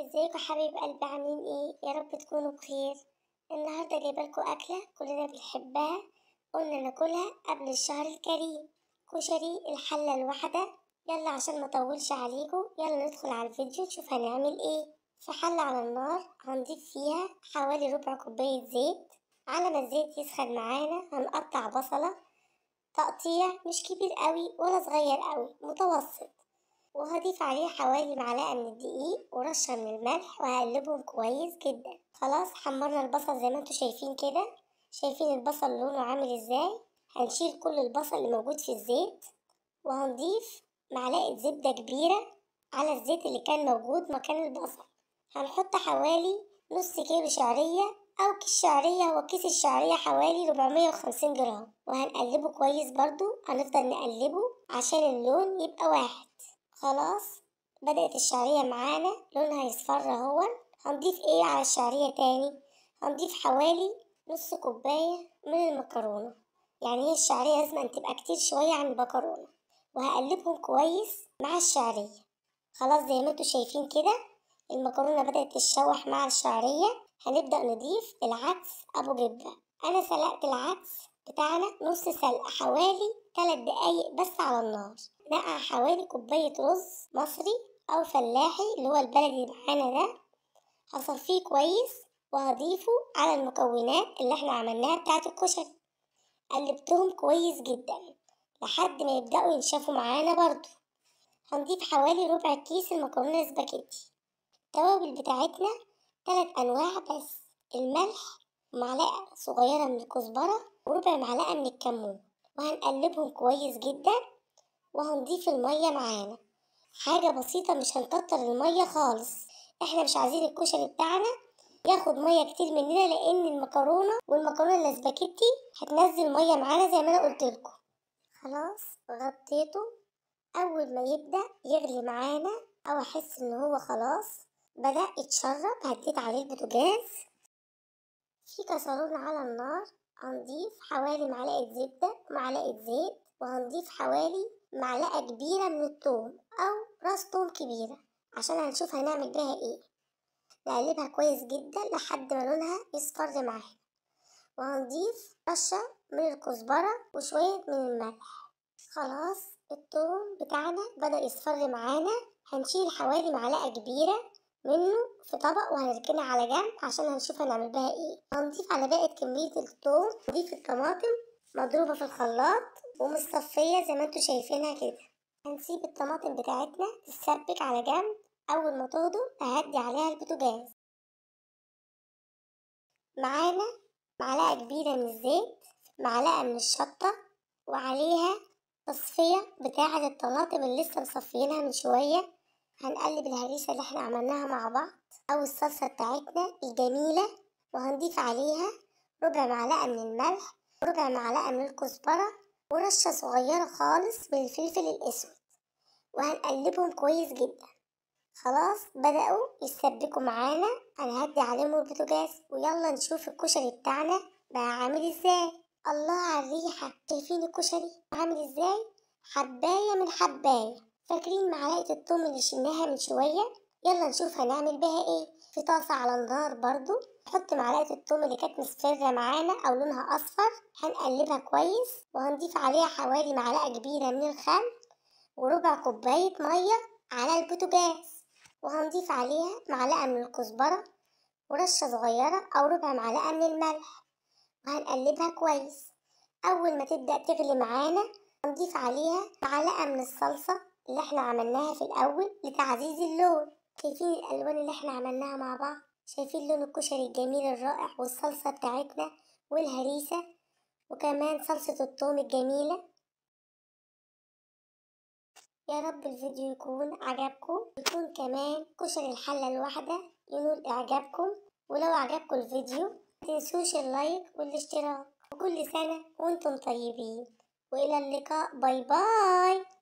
ازيكم حبايب قلبي عاملين ايه يا رب تكونوا بخير النهارده جايبالكوا اكله كلنا بنحبها قلنا ناكلها قبل الشهر الكريم كشري الحله الواحده يلا عشان ما اطولش عليكم يلا ندخل على الفيديو نشوف هنعمل ايه في حله على النار هنضيف فيها حوالي ربع كوبايه زيت على ما الزيت يسخن معانا هنقطع بصله تقطيع مش كبير قوي ولا صغير قوي متوسط وهضيف عليه حوالي معلقة من الدقيق ورشة من الملح وهقلبهم كويس جدا خلاص حمرنا البصل زي ما انتوا شايفين كده شايفين البصل لونه عامل ازاي هنشيل كل البصل اللي موجود في الزيت وهنضيف معلقة زبدة كبيرة على الزيت اللي كان موجود مكان البصل هنحط حوالي نص كيلو شعرية أو كيس شعرية هو كيس الشعرية حوالي ربعمية وخمسين جرام وهنقلبه كويس برضو هنفضل نقلبه عشان اللون يبقى واحد خلاص بدأت الشعرية معانا لونها يصفر اهو هنضيف ايه على الشعرية تاني هنضيف حوالي نص كوباية من المكرونة يعني هي الشعرية لازم أن تبقى كتير شوية عن البكرونة وهقلبهم كويس مع الشعرية خلاص زي ما انتوا شايفين كده المكرونة بدأت تتشوح مع الشعرية هنبدأ نضيف العدس أبو جبة أنا سلقت العدس بتاعنا نص سلقة حوالي ثلاث دقايق بس على النار نقع حوالي كوباية رز مصري أو فلاحي اللي هو البلدي معانا ده هصفيه كويس وهضيفه على المكونات اللي احنا عملناها بتاعة الكشري قلبتهم كويس جدا لحد ما يبدأوا ينشفوا معانا برضو هنضيف حوالي ربع كيس المكرونة سباكيتي التوابل بتاعتنا تلات أنواع بس الملح معلقة صغيرة من الكزبرة وربع معلقة من الكمون وهنقلبهم كويس جدا وهنضيف المية معانا حاجة بسيطة مش هنكتر المية خالص احنا مش عايزين الكشري بتاعنا ياخد مية كتير مننا لان المكرونة والمكرونة الاسباجيتي هتنزل مية معانا زي ما انا لكم خلاص غطيته اول ما يبدأ يغلي معانا او احس ان هو خلاص بدأ يتشرب هديت عليه البوتاجاز في كسرون على النار هنضيف حوالي معلقة زبدة ومعلقة زيت وهنضيف حوالي معلقة كبيرة من التوم أو راس توم كبيرة عشان هنشوف هنعمل بيها ايه نقلبها كويس جدا لحد ما لونها يصفر معانا وهنضيف رشة من الكزبرة وشوية من الملح خلاص التوم بتاعنا بدأ يصفر معانا هنشيل حوالي معلقة كبيرة منه في طبق وهنركنها على جنب عشان هنشوف هنعمل بها ايه هنضيف على باقة كمية الثوم نضيف الطماطم مضروبة في الخلاط ومصفية زي ما انتوا شايفينها كده هنسيب الطماطم بتاعتنا تتسبك على جنب اول ما تهضم اهدي عليها البوتاجاز معانا معلقة كبيرة من الزيت معلقة من الشطة وعليها تصفية بتاعة الطماطم اللي لسه مصفيينها من شوية هنقلب الهريسة اللي احنا عملناها مع بعض أو الصلصة بتاعتنا الجميلة وهنضيف عليها ربع معلقة من الملح ربع معلقة من الكزبرة ورشة صغيرة خالص من الفلفل الأسود وهنقلبهم كويس جدا خلاص بدأوا يتسبكوا معانا أنا هدي عليهم البوتجاز ويلا نشوف الكشري بتاعنا بقى عامل ازاي الله على الريحة شايفين الكشري عامل ازاي حباية من حباية فاكرين معلقة الثوم اللي شلناها من شوية يلا نشوف هنعمل بها ايه في طاسة على النار برضو نحط معلقة الثوم اللي كانت مصفرة معانا او لونها اصفر هنقلبها كويس وهنضيف عليها حوالي معلقة كبيرة من الخل وربع كوباية مية على البوتاجاز وهنضيف عليها معلقة من الكزبرة ورشة صغيرة او ربع معلقة من الملح وهنقلبها كويس اول ما تبدأ تغلي معانا هنضيف عليها معلقة من الصلصة اللي احنا عملناها في الاول لتعزيز اللون شايفين الالوان اللي احنا عملناها مع بعض شايفين لون الكشري الجميل الرائع والصلصة بتاعتنا والهريسة وكمان صلصة الثوم الجميلة يا رب الفيديو يكون عجبكم يكون كمان كشري الحلة الواحدة ينول اعجابكم ولو عجبكم الفيديو متنسوش اللايك والاشتراك وكل سنة وانتم طيبين والى اللقاء باي باي